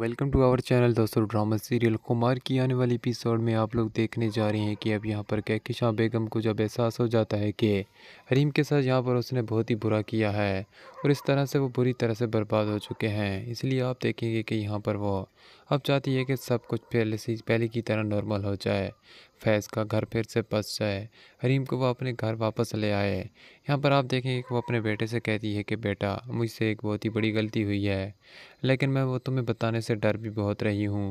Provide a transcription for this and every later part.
welcome to our channel दोस्तों drama serial Kumar की आने वाली एपिसोड में आप लोग देखने जा रहे हैं कि अब यहाँ पर कहकिशा बेगम को जब एहसास हो जाता है कि हरीम के साथ यहाँ पर उसने बहुत ही बुरा किया है और इस तरह से वो बुरी तरह से बर्बाद हो चुके हैं इसलिए आप देखेंगे कि यहाँ पर वो अब चाहती है कि सब कुछ पहले से पहले की तरह नॉर्मल हो जाए फैज़ का घर फिर से बस जाए हरीम को वह अपने घर वापस ले आए यहाँ पर आप देखेंगे कि वो अपने बेटे से कहती है कि बेटा मुझसे एक बहुत ही बड़ी गलती हुई है लेकिन मैं वो तुम्हें बताने से डर भी बहुत रही हूँ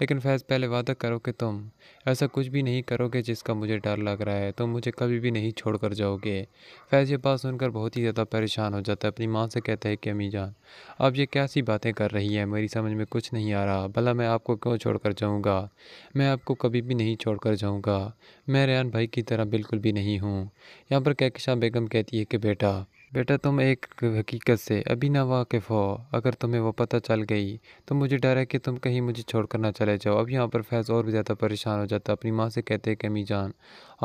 लेकिन फैज़ पहले वादा करो कि तुम ऐसा कुछ भी नहीं करोगे जिसका मुझे डर लग रहा है तुम मुझे कभी भी नहीं छोड़ कर जाओगे फैज़ ये बात सुनकर बहुत ही ज़्यादा परेशान हो जाता है अपनी माँ से कहता है कि अमी जान आप ये कैसी बातें कर रही है मेरी समझ में कुछ नहीं आ रहा भला मैं आपको क्यों छोड़ कर जाऊँगा मैं आपको कभी भी नहीं छोड़ कर जाऊँगा जाऊँगा मैं रेहान भाई की तरह बिल्कुल भी नहीं हूँ यहाँ पर कैकशा बेगम कहती है कि बेटा बेटा तुम एक हकीकत से अभी ना वाकिफ़ हो अगर तुम्हें वो पता चल गई तो मुझे डर है कि तुम कहीं मुझे छोड़कर ना चले जाओ अब यहाँ पर फैज़ और भी ज़्यादा परेशान हो जाता अपनी माँ से कहते हैं कि अमी जान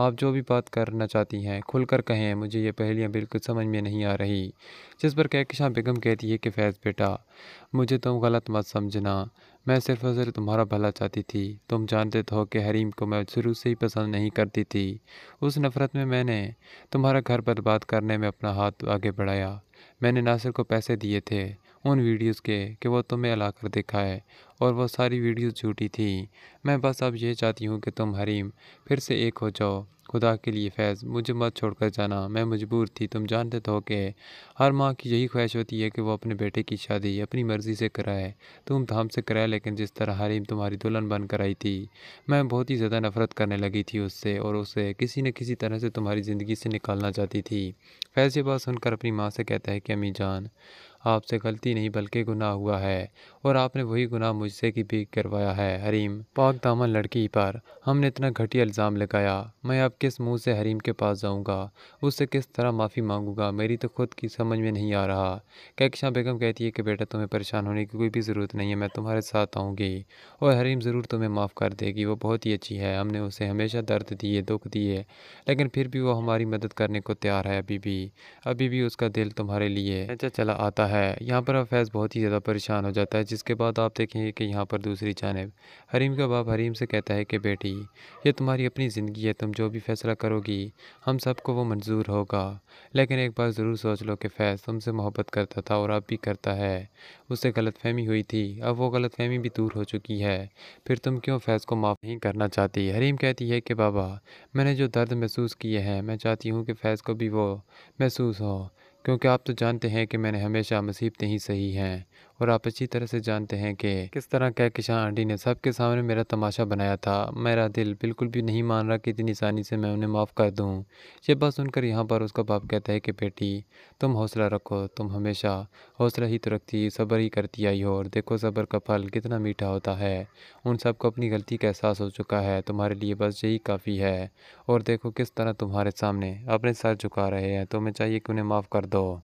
आप जो भी बात करना चाहती हैं खुल कर कहें मुझे ये पहलियाँ बिल्कुल समझ में नहीं आ रही जिस पर कहकशां बेगम कहती है कि फैज़ बेटा मुझे तुम गलत मत समझना मैं सिर्फ और सिर्फ तुम्हारा भला चाहती थी तुम जानते थे तो हो कि हरीम को मैं शुरू से ही पसंद नहीं करती थी उस नफ़रत में मैंने तुम्हारा घर बर्बाद करने में अपना हाथ आगे बढ़ाया मैंने नासिर को पैसे दिए थे उन वीडियोस के कि वो तुम्हें अला कर देखा है और वो सारी वीडियोस झूठी थी मैं बस अब ये चाहती हूँ कि तुम हरीम फिर से एक हो जाओ खुदा के लिए फैज़ मुझे मत छोड़कर जाना मैं मजबूर थी तुम जानते थो तो कि हर माँ की यही ख्वाहिश होती है कि वो अपने बेटे की शादी अपनी मर्ज़ी से कराए तुम धाम से कराए लेकिन जिस तरह हरीम तुम्हारी दुल्हन बन कर आई थी मैं बहुत ही ज़्यादा नफरत करने लगी थी उससे और उसे किसी न किसी तरह से तुम्हारी ज़िंदगी से निकालना चाहती थी फैज़ ये बात सुनकर अपनी माँ से कहता है कि अम्मी जान आपसे गलती नहीं बल्कि गुनाह हुआ है और आपने वही गुनाह मुझसे की भी करवाया है हरीम पाक दामन लड़की पर हमने इतना घटिया इल्ज़ाम लगाया मैं अब किस मुंह से हरीम के पास जाऊंगा उससे किस तरह माफ़ी मांगूंगा मेरी तो खुद की समझ में नहीं आ रहा कैकशा बेगम कहती है कि बेटा तुम्हें परेशान होने की कोई भी ज़रूरत नहीं है मैं तुम्हारे साथ आऊँगी और हरीम ज़रूर तुम्हें माफ़ कर देगी वो बहुत ही अच्छी है हमने उसे हमेशा दर्द दिए दुख दिए लेकिन फिर भी वो हमारी मदद करने को तैयार है अभी भी अभी भी उसका दिल तुम्हारे लिए अच्छा चला आता है है यहाँ पर अब फैज़ बहुत ही ज़्यादा परेशान हो जाता है जिसके बाद आप देखेंगे कि यहाँ पर दूसरी जानब हरीम का बाप हरीम से कहता है कि बेटी ये तुम्हारी अपनी ज़िंदगी है तुम जो भी फ़ैसला करोगी हम सबको वो मंजूर होगा लेकिन एक बार ज़रूर सोच लो कि फैज़ तुमसे मोहब्बत करता था और अब भी करता है उससे फहमी हुई थी अब वो गलतफहमी भी दूर हो चुकी है फिर तुम क्यों फैज़ को माफ़ नहीं करना चाहती हरीम कहती है कि बाबा मैंने जो दर्द महसूस किए हैं मैं चाहती हूँ कि फैज़ को भी वो महसूस हो क्योंकि आप तो जानते हैं कि मैंने हमेशा मुसीबतें ही सही हैं और आप अच्छी तरह से जानते हैं कि किस तरह कहकशां आंटी ने सबके सामने मेरा तमाशा बनाया था मेरा दिल बिल्कुल भी नहीं मान रहा कि इतनी आसानी से मैं उन्हें माफ़ कर दूँ ये बात सुनकर यहाँ पर उसका बाप कहता है कि बेटी तुम हौसला रखो तुम हमेशा हौसला ही तो रखती सब्र ही करती आई हो और देखो सब्र का फल कितना मीठा होता है उन सबको अपनी गलती का एहसास हो चुका है तुम्हारे लिए बस यही काफ़ी है और देखो किस तरह तुम्हारे सामने अपने सर झुका रहे हैं तुम्हें चाहिए कि उन्हें माफ़ कर दो